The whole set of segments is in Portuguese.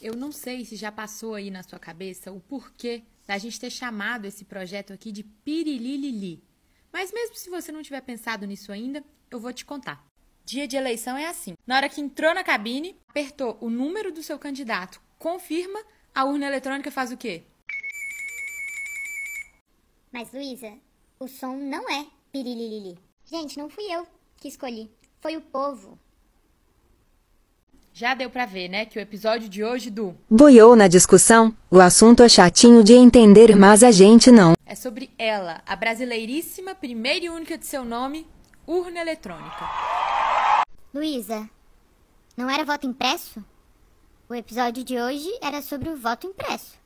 Eu não sei se já passou aí na sua cabeça o porquê da gente ter chamado esse projeto aqui de Pirililili. Mas mesmo se você não tiver pensado nisso ainda, eu vou te contar. Dia de eleição é assim. Na hora que entrou na cabine, apertou o número do seu candidato, confirma, a urna eletrônica faz o quê? Mas Luísa, o som não é pirililili. Gente, não fui eu que escolhi, foi o povo. Já deu para ver, né, que o episódio de hoje do Boiou na discussão, o assunto é chatinho de entender, mas a gente não. É sobre ela, a brasileiríssima, primeira e única de seu nome, urna eletrônica. Luísa, não era voto impresso? O episódio de hoje era sobre o voto impresso.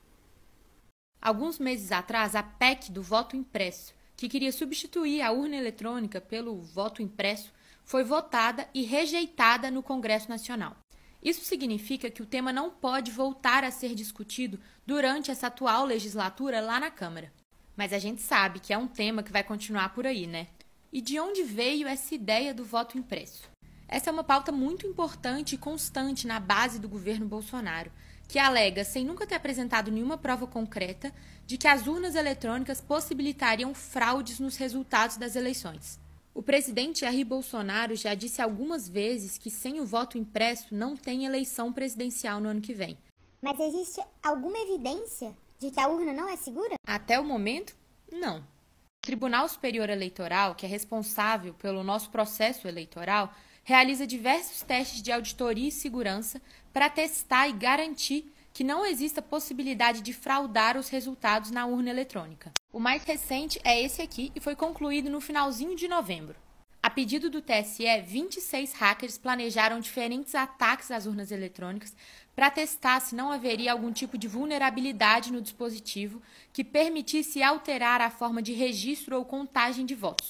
Alguns meses atrás, a PEC do voto impresso, que queria substituir a urna eletrônica pelo voto impresso, foi votada e rejeitada no Congresso Nacional. Isso significa que o tema não pode voltar a ser discutido durante essa atual legislatura lá na Câmara. Mas a gente sabe que é um tema que vai continuar por aí, né? E de onde veio essa ideia do voto impresso? Essa é uma pauta muito importante e constante na base do governo Bolsonaro, que alega, sem nunca ter apresentado nenhuma prova concreta, de que as urnas eletrônicas possibilitariam fraudes nos resultados das eleições. O presidente Jair Bolsonaro já disse algumas vezes que sem o voto impresso não tem eleição presidencial no ano que vem. Mas existe alguma evidência de que a urna não é segura? Até o momento, não. O Tribunal Superior Eleitoral, que é responsável pelo nosso processo eleitoral, realiza diversos testes de auditoria e segurança para testar e garantir que não exista possibilidade de fraudar os resultados na urna eletrônica. O mais recente é esse aqui e foi concluído no finalzinho de novembro. A pedido do TSE, 26 hackers planejaram diferentes ataques às urnas eletrônicas para testar se não haveria algum tipo de vulnerabilidade no dispositivo que permitisse alterar a forma de registro ou contagem de votos.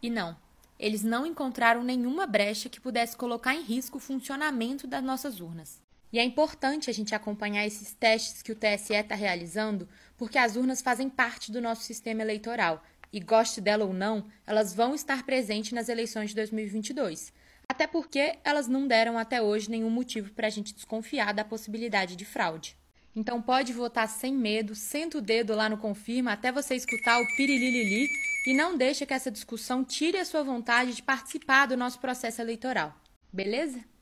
E não, eles não encontraram nenhuma brecha que pudesse colocar em risco o funcionamento das nossas urnas. E é importante a gente acompanhar esses testes que o TSE está realizando, porque as urnas fazem parte do nosso sistema eleitoral e, goste dela ou não, elas vão estar presentes nas eleições de 2022. Até porque elas não deram até hoje nenhum motivo para a gente desconfiar da possibilidade de fraude. Então pode votar sem medo, senta o dedo lá no Confirma até você escutar o pirililili e não deixa que essa discussão tire a sua vontade de participar do nosso processo eleitoral. Beleza?